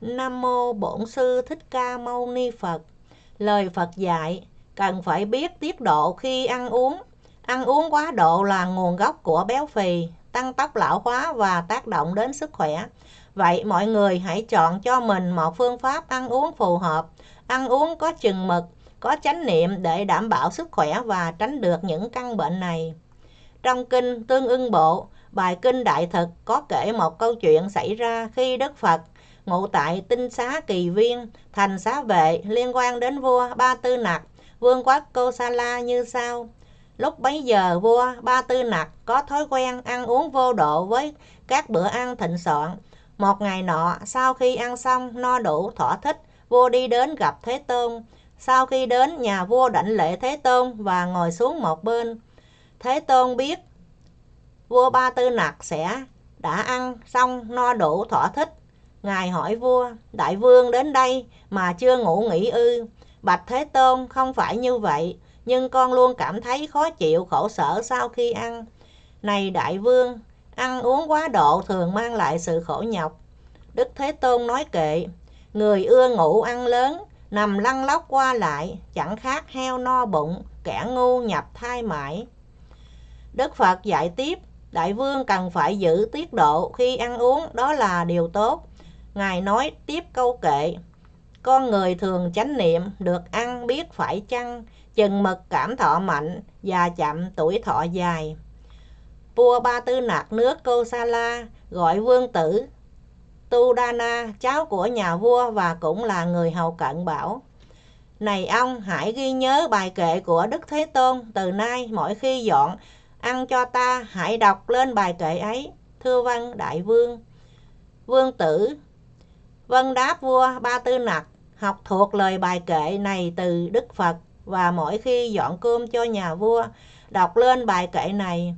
Nam mô Bổn sư Thích Ca Mâu Ni Phật. Lời Phật dạy cần phải biết tiết độ khi ăn uống. Ăn uống quá độ là nguồn gốc của béo phì, tăng tốc lão hóa và tác động đến sức khỏe. Vậy mọi người hãy chọn cho mình một phương pháp ăn uống phù hợp, ăn uống có chừng mực, có chánh niệm để đảm bảo sức khỏe và tránh được những căn bệnh này. Trong kinh Tương ưng Bộ, bài kinh Đại Thực có kể một câu chuyện xảy ra khi Đức Phật ngụ tại tinh xá kỳ viên, thành xá vệ, liên quan đến vua Ba Tư Nặc, vương quốc la như sau. Lúc bấy giờ vua Ba Tư Nặc có thói quen ăn uống vô độ với các bữa ăn thịnh soạn. Một ngày nọ, sau khi ăn xong, no đủ, thỏa thích, vua đi đến gặp Thế Tôn. Sau khi đến, nhà vua đảnh lễ Thế Tôn và ngồi xuống một bên. Thế Tôn biết vua Ba Tư Nặc sẽ đã ăn xong no đủ thỏa thích Ngài hỏi vua, đại vương đến đây mà chưa ngủ nghỉ ư. Bạch Thế Tôn, không phải như vậy, nhưng con luôn cảm thấy khó chịu, khổ sở sau khi ăn. Này đại vương, ăn uống quá độ thường mang lại sự khổ nhọc. Đức Thế Tôn nói kệ, người ưa ngủ ăn lớn, nằm lăn lóc qua lại, chẳng khác heo no bụng, kẻ ngu nhập thai mãi. Đức Phật dạy tiếp, đại vương cần phải giữ tiết độ khi ăn uống, đó là điều tốt. Ngài nói tiếp câu kệ, con người thường chánh niệm, được ăn biết phải chăng, chừng mực cảm thọ mạnh, già chậm tuổi thọ dài. Vua Ba Tư nạt nước Kosala gọi vương tử Tudana, cháu của nhà vua và cũng là người hầu cận bảo. Này ông, hãy ghi nhớ bài kệ của Đức Thế Tôn, từ nay mỗi khi dọn ăn cho ta, hãy đọc lên bài kệ ấy. Thưa văn đại vương. Vương tử Vân đáp vua Ba Tư Nặc, học thuộc lời bài kệ này từ Đức Phật và mỗi khi dọn cơm cho nhà vua, đọc lên bài kệ này.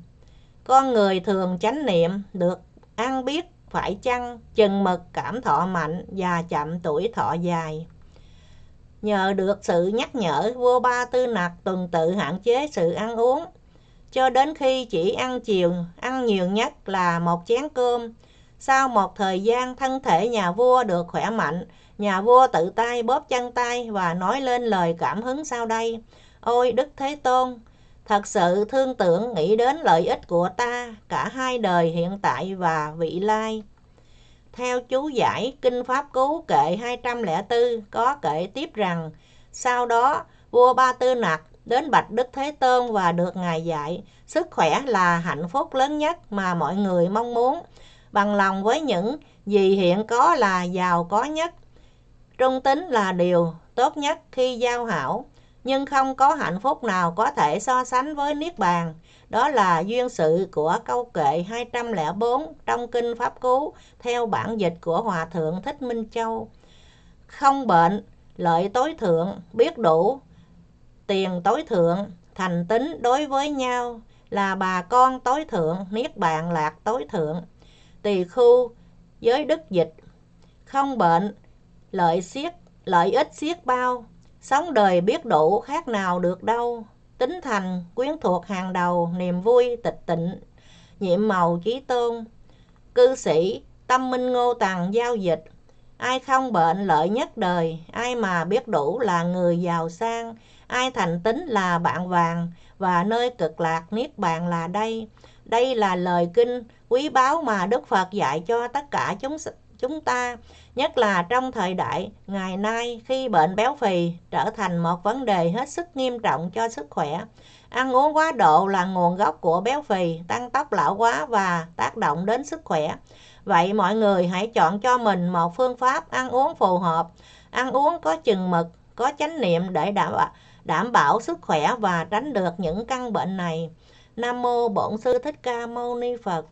Con người thường chánh niệm, được ăn biết phải chăng, chừng mực cảm thọ mạnh, và chậm tuổi thọ dài. Nhờ được sự nhắc nhở, vua Ba Tư Nặc tuần tự hạn chế sự ăn uống, cho đến khi chỉ ăn chiều, ăn nhiều nhất là một chén cơm, sau một thời gian thân thể nhà vua được khỏe mạnh, nhà vua tự tay bóp chân tay và nói lên lời cảm hứng sau đây. Ôi Đức Thế Tôn, thật sự thương tưởng nghĩ đến lợi ích của ta cả hai đời hiện tại và vị lai. Theo chú giải Kinh Pháp Cú kệ 204 có kệ tiếp rằng sau đó vua Ba Tư Nặc đến bạch Đức Thế Tôn và được Ngài dạy sức khỏe là hạnh phúc lớn nhất mà mọi người mong muốn bằng lòng với những gì hiện có là giàu có nhất. Trung tính là điều tốt nhất khi giao hảo, nhưng không có hạnh phúc nào có thể so sánh với Niết Bàn. Đó là duyên sự của câu kệ 204 trong Kinh Pháp Cú theo bản dịch của Hòa Thượng Thích Minh Châu. Không bệnh, lợi tối thượng, biết đủ, tiền tối thượng, thành tính đối với nhau là bà con tối thượng, niết bàn lạc tối thượng tỳ khu giới đức dịch không bệnh lợi siết lợi ích siết bao sống đời biết đủ khác nào được đâu tính thành quyến thuộc hàng đầu niềm vui tịch tịnh nhiệm màu chí tôn cư sĩ tâm minh ngô tàng giao dịch ai không bệnh lợi nhất đời ai mà biết đủ là người giàu sang ai thành tính là bạn vàng và nơi cực lạc niết bàn là đây đây là lời kinh quý báu mà Đức Phật dạy cho tất cả chúng chúng ta, nhất là trong thời đại ngày nay khi bệnh béo phì trở thành một vấn đề hết sức nghiêm trọng cho sức khỏe. Ăn uống quá độ là nguồn gốc của béo phì, tăng tốc lão hóa và tác động đến sức khỏe. Vậy mọi người hãy chọn cho mình một phương pháp ăn uống phù hợp, ăn uống có chừng mực, có chánh niệm để đảm bảo, sức khỏe và tránh được những căn bệnh này. Nam mô Bổn Sư Thích Ca Mâu Ni Phật.